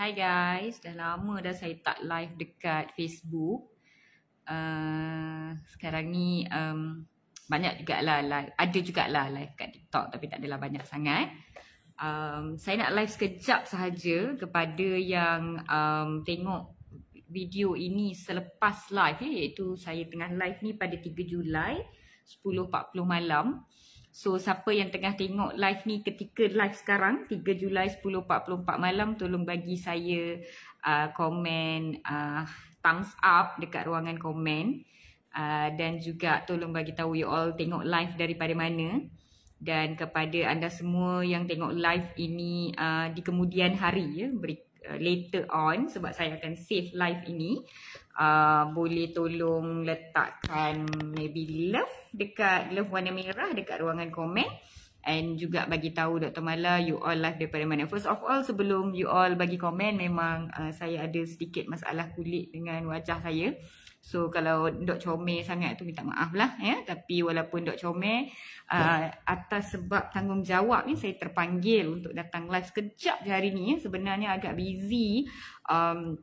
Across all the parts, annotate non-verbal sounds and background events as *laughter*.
Hi guys, dah lama dah saya tak live dekat Facebook. Uh, sekarang ni um, banyak lah live. Ada juga lah live kat TikTok tapi tak adalah banyak sangat. Um, saya nak live sekejap sahaja kepada yang um, tengok video ini selepas live. Eh, iaitu saya tengah live ni pada 3 Julai 10.40 malam. Uh, So siapa yang tengah tengok live ni ketika live sekarang 3 Julai 10.44 malam tolong bagi saya uh, komen uh, thumbs up dekat ruangan komen uh, dan juga tolong bagi tahu you all tengok live daripada mana dan kepada anda semua yang tengok live ini uh, di kemudian hari ya uh, later on sebab saya akan save live ini Ah, boleh tolong letakkan maybe love dekat love warna merah dekat ruangan komen and juga bagi tahu Dr. Mala you all live daripada mana. First of all sebelum you all bagi komen memang uh, saya ada sedikit masalah kulit dengan wajah saya. So kalau Dok comel sangat tu minta maaf lah ya. Tapi walaupun Dok comel uh, atas sebab tanggungjawab ni saya terpanggil untuk datang live sekejap je hari ni ya. Sebenarnya agak busy um,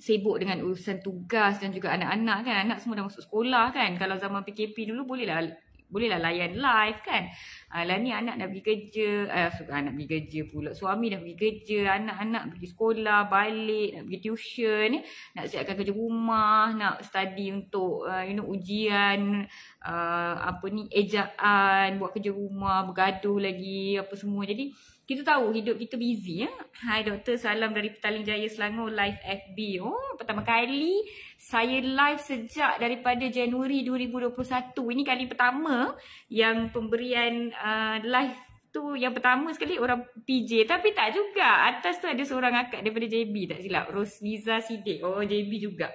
sibuk dengan urusan tugas dan juga anak-anak kan. Anak semua dah masuk sekolah kan. Kalau zaman PKP dulu bolehlah bolehlah layan live kan. Alah ah, ni anak dah pergi kerja, eh, anak pergi kerja pula. Suami dah pergi kerja, anak-anak pergi sekolah, balik, nak pergi tuition, eh, nak siapkan kerja rumah, nak study untuk uh, you know ujian, uh, apa ni ejaan, buat kerja rumah, bergaduh lagi apa semua. Jadi kita tahu hidup kita busy ya. Eh? Hai doktor, salam dari Petaling Jaya Selangor live FB. Oh, pertama kali saya live sejak daripada Januari 2021. Ini kali pertama yang pemberian uh, live tu yang pertama sekali orang PJ tapi tak juga. Atas tu ada seorang akak daripada JB tak silap. Rosliza Sidik. Oh JB juga.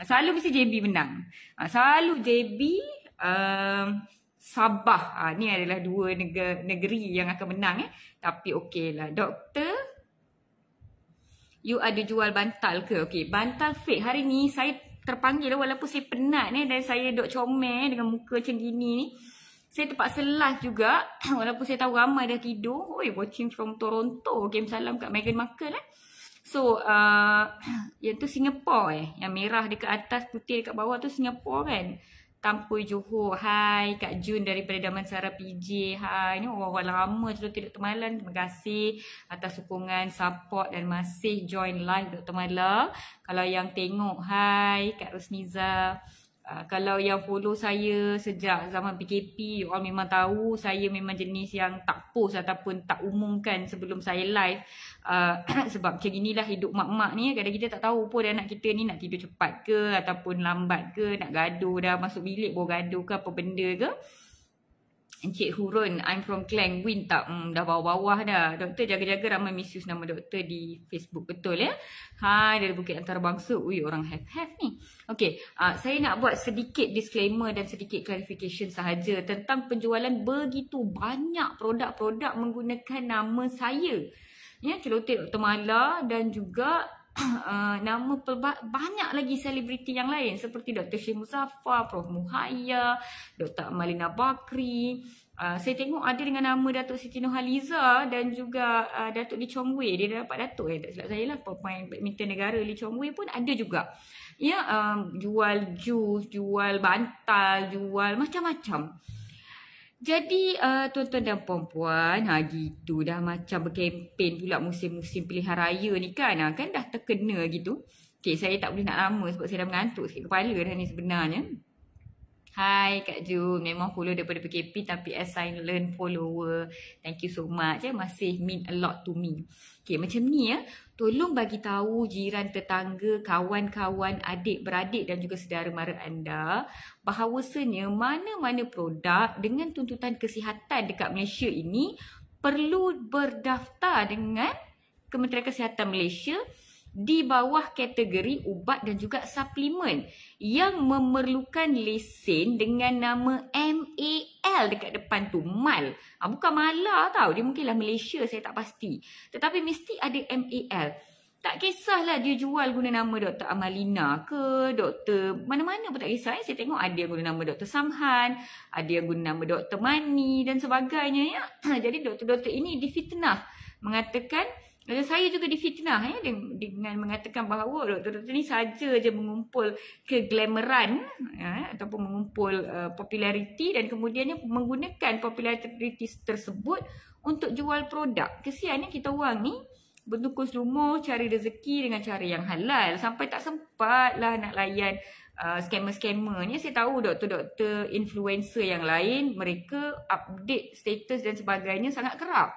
Selalu mesti JB menang. Ah, selalu JB uh, Sabah. Ha, ni adalah dua negeri, negeri yang akan menang eh. Tapi okey lah. Doktor You ada jual bantal ke? Okay, bantal fake. Hari ni saya terpanggil lah walaupun saya penat ni dan saya duk comel dengan muka macam gini ni. Saya terpaksa live juga *clears throat* walaupun saya tahu ramai dah tidur. Oi, watching from Toronto. Game salam kat Megan Markle eh. So, uh, *clears throat* yang tu Singapore eh. Yang merah dekat atas, putih dekat bawah tu Singapore kan. Tampui Johor. Hai Kak Jun daripada Damansara PJ. Hai. Ini orang-orang lama tu Dr. Malan. Terima kasih atas sokongan, support dan masih join live Dr. Malan. Kalau yang tengok. Hai Kak Rosniza. Ah, kalau yang follow saya sejak zaman PKP, orang memang tahu saya memang jenis yang tak post ataupun tak umumkan sebelum saya live. Uh, *coughs* sebab macam inilah hidup mak-mak ni. Kadang-kadang kita tak tahu pun anak kita ni nak tidur cepat ke ataupun lambat ke, nak gaduh dah masuk bilik baru gaduh ke apa benda ke. Encik Hurun, I'm from Klang. Win tak? Hmm, dah bawah-bawah dah. Doktor jaga-jaga ramai misuse nama doktor di Facebook. Betul ya? Hai, dari Bukit Antarabangsa. Ui, orang have-have ni. Okay, uh, ah, saya nak buat sedikit disclaimer dan sedikit clarification sahaja tentang penjualan begitu banyak produk-produk menggunakan nama saya. Ya, celoteh Dr. Mala dan juga uh, *coughs* nama pelbagai banyak lagi selebriti yang lain seperti Dr. Syed Muzaffar, Prof. Muhaya, Dr. Malina Bakri. Uh, saya tengok ada dengan nama Datuk Siti Nohaliza dan juga uh, Datuk Lee Chong Wei. Dia dapat Datuk eh, tak silap saya lah. Pemain badminton negara Lee Chong Wei pun ada juga. Ya, um, jual jus, jual bantal, jual macam-macam. Jadi uh, tuan-tuan dan puan-puan, ha gitu dah macam berkempen pula musim-musim pilihan raya ni kan. Ha, kan dah terkena gitu. Okey, saya tak boleh nak lama sebab saya dah mengantuk sikit kepala dah ni sebenarnya. Hai Kak Ju, memang follow daripada PKP tapi assign learn follower. Thank you so much ya, masih mean a lot to me. Okay, macam ni ya. Tolong bagi tahu jiran tetangga, kawan-kawan, adik-beradik dan juga saudara mara anda bahawasanya mana-mana produk dengan tuntutan kesihatan dekat Malaysia ini perlu berdaftar dengan Kementerian Kesihatan Malaysia di bawah kategori ubat dan juga suplemen yang memerlukan lesen dengan nama MAL dekat depan tu MAL. Ha, ah, bukan MALA tau, dia mungkinlah Malaysia saya tak pasti. Tetapi mesti ada MAL. Tak kisahlah dia jual guna nama Dr. Amalina ke doktor mana-mana pun tak kisah. Eh. Saya tengok ada yang guna nama Dr. Samhan, ada yang guna nama Dr. Mani dan sebagainya. Ya. *clears throat* Jadi doktor-doktor ini difitnah mengatakan dan saya juga difitnah ya, dengan mengatakan bahawa doktor-doktor ni saja je mengumpul keglamoran ya, ataupun mengumpul uh, populariti dan kemudiannya menggunakan populariti tersebut untuk jual produk. Kesiannya eh, kita orang ni bertukus lumur cari rezeki dengan cara yang halal sampai tak sempatlah nak layan uh, scammer-scammer ni. Saya tahu doktor-doktor influencer yang lain mereka update status dan sebagainya sangat kerap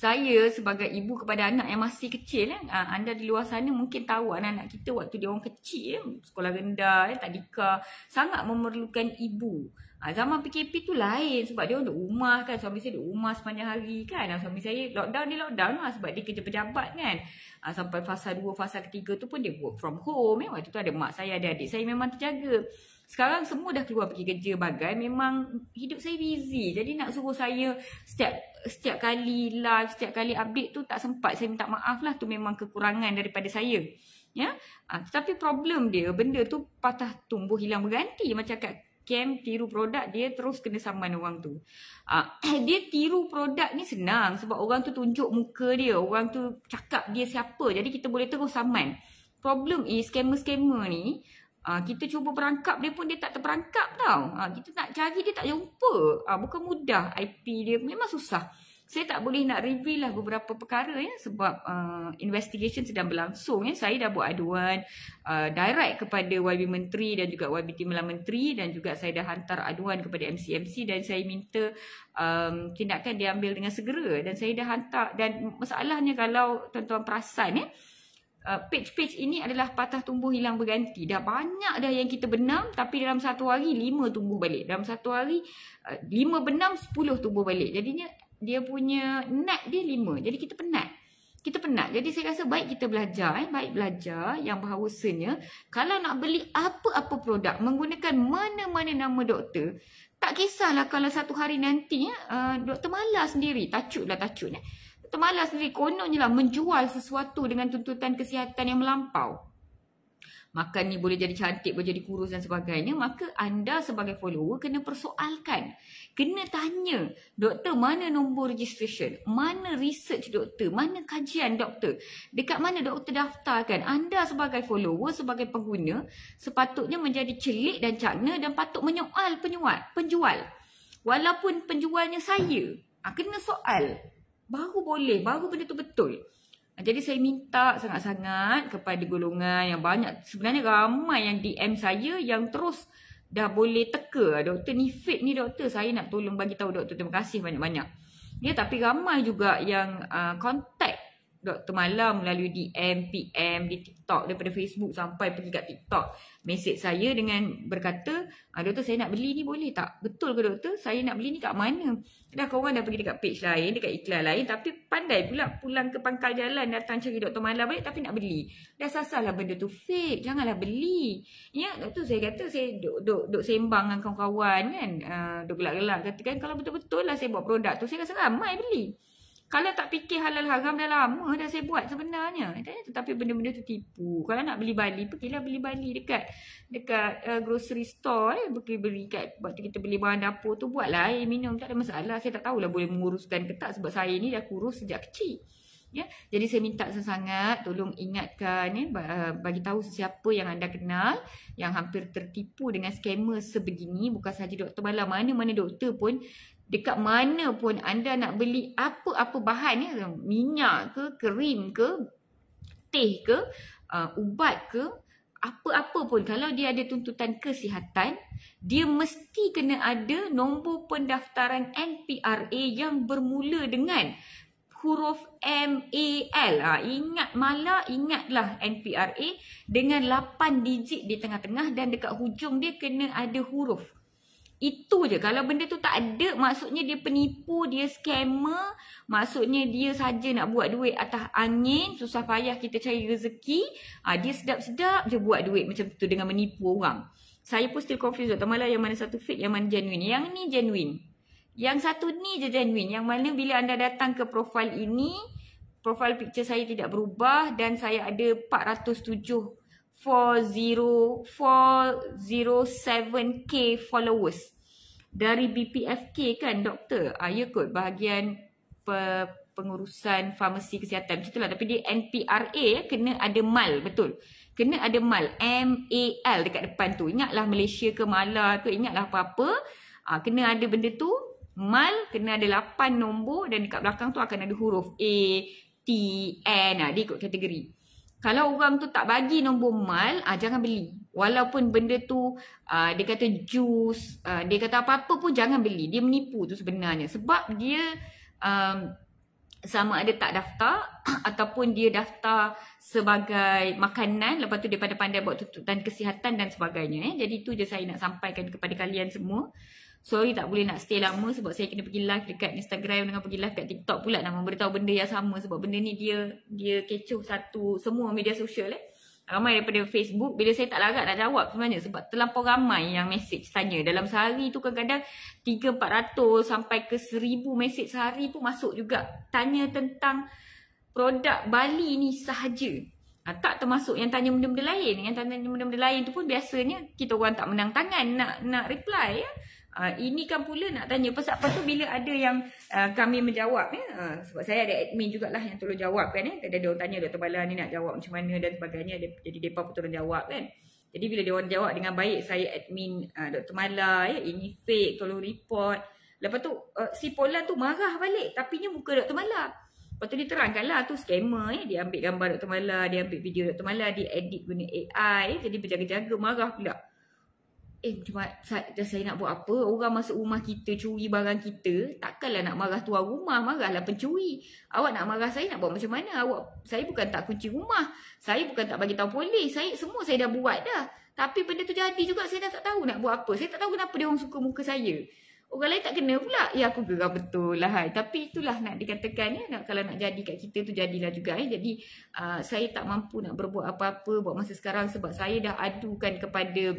saya sebagai ibu kepada anak yang masih kecil eh, ah, anda di luar sana mungkin tahu anak-anak kita waktu dia orang kecil eh, sekolah rendah eh, tadika sangat memerlukan ibu ha, zaman PKP tu lain sebab dia orang duduk rumah kan suami saya duduk rumah sepanjang hari kan ah, suami saya lockdown ni lockdown lah sebab dia kerja pejabat kan ha, sampai fasa 2 fasa ketiga tu pun dia work from home eh. waktu tu ada mak saya ada adik saya memang terjaga sekarang semua dah keluar pergi kerja bagai memang hidup saya busy. Jadi nak suruh saya setiap setiap kali live, setiap kali update tu tak sempat. Saya minta maaf lah tu memang kekurangan daripada saya. Ya. Ha, tetapi problem dia benda tu patah tumbuh hilang berganti macam kat camp tiru produk dia terus kena saman orang tu. Ha, *clears throat* dia tiru produk ni senang sebab orang tu tunjuk muka dia, orang tu cakap dia siapa. Jadi kita boleh terus saman. Problem is scammer-scammer ni Ha, kita cuba perangkap dia pun dia tak terperangkap tau. Ha, kita nak cari dia tak jumpa. Ha, bukan mudah IP dia. Memang susah. Saya tak boleh nak reveal lah beberapa perkara ya. Sebab uh, investigation sedang berlangsung ya. Saya dah buat aduan uh, direct kepada YB Menteri dan juga YB Timbalan Menteri. Dan juga saya dah hantar aduan kepada MCMC. Dan saya minta um, tindakan diambil dengan segera. Dan saya dah hantar. Dan masalahnya kalau tuan-tuan perasan ya uh, page-page ini adalah patah tumbuh hilang berganti. Dah banyak dah yang kita benam tapi dalam satu hari lima tumbuh balik. Dalam satu hari uh, lima benam sepuluh tumbuh balik. Jadinya dia punya net dia lima. Jadi kita penat. Kita penat. Jadi saya rasa baik kita belajar. Eh. Baik belajar yang bahawasanya kalau nak beli apa-apa produk menggunakan mana-mana nama doktor tak kisahlah kalau satu hari nanti uh, doktor malas sendiri. Tacuk lah tacuk. Eh termalas sendiri kononnya lah menjual sesuatu dengan tuntutan kesihatan yang melampau makan ni boleh jadi cantik boleh jadi kurus dan sebagainya maka anda sebagai follower kena persoalkan kena tanya doktor mana nombor registration mana research doktor mana kajian doktor dekat mana doktor daftarkan anda sebagai follower sebagai pengguna sepatutnya menjadi celik dan cakna dan patut menyoal penyuat penjual walaupun penjualnya saya ha, kena soal baru boleh baru benda tu betul ah, jadi saya minta sangat-sangat kepada golongan yang banyak sebenarnya ramai yang DM saya yang terus dah boleh teka ah, doktor ni fit ni doktor saya nak tolong bagi tahu doktor terima kasih banyak-banyak ya tapi ramai juga yang uh, contact Dr. Malam melalui DM, PM, di TikTok, daripada Facebook sampai pergi kat TikTok. Mesej saya dengan berkata, ah, Doktor saya nak beli ni boleh tak? Betul ke Doktor? Saya nak beli ni kat mana? Dah korang dah pergi dekat page lain, dekat iklan lain tapi pandai pula pulang ke pangkal jalan datang cari Dr. Malam balik tapi nak beli. Dah lah, benda tu fake. Janganlah beli. Ya, Doktor saya kata saya duk, duk, duk sembang dengan kawan-kawan kan. Uh, duk gelak-gelak. Katakan kalau betul-betul lah saya buat produk tu, saya rasa ramai beli. Kalau tak fikir halal haram dah lama dah saya buat sebenarnya. Tetapi benda-benda tu tipu. Kalau nak beli bali, pergilah beli bali dekat dekat uh, grocery store. Eh. Pergi beli kat waktu kita beli bahan dapur tu buatlah air minum. Tak ada masalah. Saya tak tahulah boleh menguruskan ke tak sebab saya ni dah kurus sejak kecil. Ya, jadi saya minta sangat tolong ingatkan ya, bagi tahu siapa yang anda kenal yang hampir tertipu dengan skamer sebegini bukan sahaja doktor malam mana-mana doktor pun dekat mana pun anda nak beli apa-apa bahan ni minyak ke krim ke teh ke uh, ubat ke apa-apa pun kalau dia ada tuntutan kesihatan dia mesti kena ada nombor pendaftaran NPRA yang bermula dengan huruf M A L ha, ingat mala ingatlah NPRA dengan 8 digit di tengah-tengah dan dekat hujung dia kena ada huruf itu je. Kalau benda tu tak ada, maksudnya dia penipu, dia scammer. Maksudnya dia saja nak buat duit atas angin. Susah payah kita cari rezeki. Ha, dia sedap-sedap je buat duit macam tu dengan menipu orang. Saya pun still confused. Tak malah yang mana satu fake, yang mana genuine. Yang ni genuine. Yang satu ni je genuine. Yang mana bila anda datang ke profil ini, profil picture saya tidak berubah dan saya ada 407 40407 k followers dari BPFK kan doktor ah ya kot bahagian pe pengurusan farmasi kesihatan macam lah tapi dia NPRA ya, kena ada mal betul kena ada mal M A L dekat depan tu ingatlah Malaysia ke Mala ke ingatlah apa-apa ah kena ada benda tu mal kena ada 8 nombor dan dekat belakang tu akan ada huruf A T N ah dia ikut kategori kalau orang tu tak bagi nombor mal, ah jangan beli. Walaupun benda tu ah, dia kata jus, ah, dia kata apa-apa pun jangan beli. Dia menipu tu sebenarnya. Sebab dia um, sama ada tak daftar *coughs* ataupun dia daftar sebagai makanan lepas tu dia pandai-pandai buat tuntutan kesihatan dan sebagainya. Eh. Jadi tu je saya nak sampaikan kepada kalian semua. Sorry tak boleh nak stay lama sebab saya kena pergi live dekat Instagram dengan pergi live dekat TikTok pula nak memberitahu benda yang sama sebab benda ni dia dia kecoh satu semua media sosial eh. Ramai daripada Facebook bila saya tak larat nak jawab sebenarnya sebab terlampau ramai yang mesej tanya. Dalam sehari tu kadang-kadang 3 400 sampai ke 1000 mesej sehari pun masuk juga tanya tentang produk Bali ni sahaja. Ha, tak termasuk yang tanya benda-benda lain. Yang tanya benda-benda lain tu pun biasanya kita orang tak menang tangan nak nak reply ya. Ah, ini kan pula nak tanya pasal apa tu bila ada yang uh, kami menjawab ya uh, sebab saya ada admin jugalah yang tolong jawab kan ya ada orang tanya Dr. Bala ni nak jawab macam mana dan sebagainya ada, jadi depa pun tolong jawab kan jadi bila dia orang jawab dengan baik saya admin uh, Dr. Mala ya ini fake tolong report lepas tu uh, si Polan tu marah balik tapi nya muka Dr. Mala Lepas tu dia terangkan lah tu scammer eh. Dia ambil gambar Dr. Mala, dia ambil video Dr. Mala, dia edit guna AI. Eh. Ya. Jadi berjaga-jaga marah pula. Eh macam saya nak buat apa Orang masuk rumah kita curi barang kita Takkanlah nak marah tuan rumah Marahlah pencuri Awak nak marah saya nak buat macam mana Awak Saya bukan tak kunci rumah Saya bukan tak bagi tahu polis saya, Semua saya dah buat dah Tapi benda tu jadi juga Saya dah tak tahu nak buat apa Saya tak tahu kenapa dia orang suka muka saya Orang lain tak kena pula Ya aku gerak betul lah hai. Tapi itulah nak dikatakan ya, nak, Kalau nak jadi kat kita tu jadilah juga eh. Jadi uh, saya tak mampu nak berbuat apa-apa Buat masa sekarang Sebab saya dah adukan kepada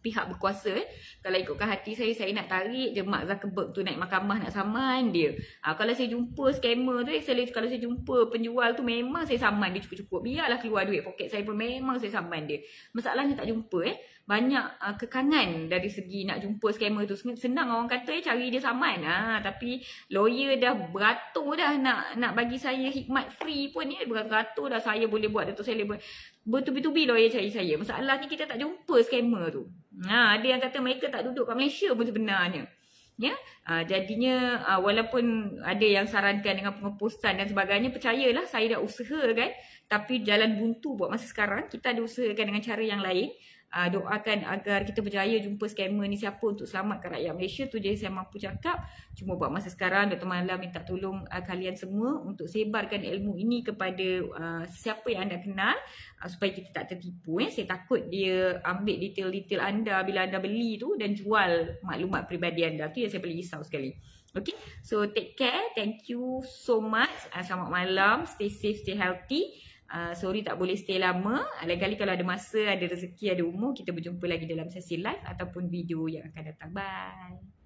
pihak berkuasa eh. Kalau ikutkan hati saya, saya nak tarik je Mark Zuckerberg tu naik mahkamah nak saman dia. Ha, kalau saya jumpa scammer tu, eh, saya, kalau saya jumpa penjual tu memang saya saman dia cukup-cukup. Biarlah keluar duit poket saya pun memang saya saman dia. Masalahnya tak jumpa eh banyak uh, kekangan dari segi nak jumpa scammer tu senang orang kata ya cari dia saman ha, tapi lawyer dah beratur dah nak nak bagi saya hikmat free pun ni ya. beratur dah saya boleh buat untuk saya betul betul lawyer cari saya masalah ni kita tak jumpa scammer tu ha, ada yang kata mereka tak duduk kat Malaysia pun sebenarnya ya uh, jadinya uh, walaupun ada yang sarankan dengan pengepostan dan sebagainya percayalah saya dah usaha kan tapi jalan buntu buat masa sekarang kita ada usahakan dengan cara yang lain uh, doakan agar kita berjaya jumpa skamer ni siapa untuk selamatkan rakyat Malaysia tu Jadi saya mampu cakap cuma buat masa sekarang Dr. Malam minta tolong uh, kalian semua untuk sebarkan ilmu ini kepada uh, siapa yang anda kenal uh, supaya kita tak tertipu eh. saya takut dia ambil detail-detail anda bila anda beli tu dan jual maklumat peribadi anda tu yang saya paling risau sekali Okay, so take care. Thank you so much. Uh, selamat malam. Stay safe, stay healthy. Ah, sorry tak boleh stay lama. Ah, lain kali kalau ada masa, ada rezeki, ada umur, kita berjumpa lagi dalam sesi live ataupun video yang akan datang. Bye.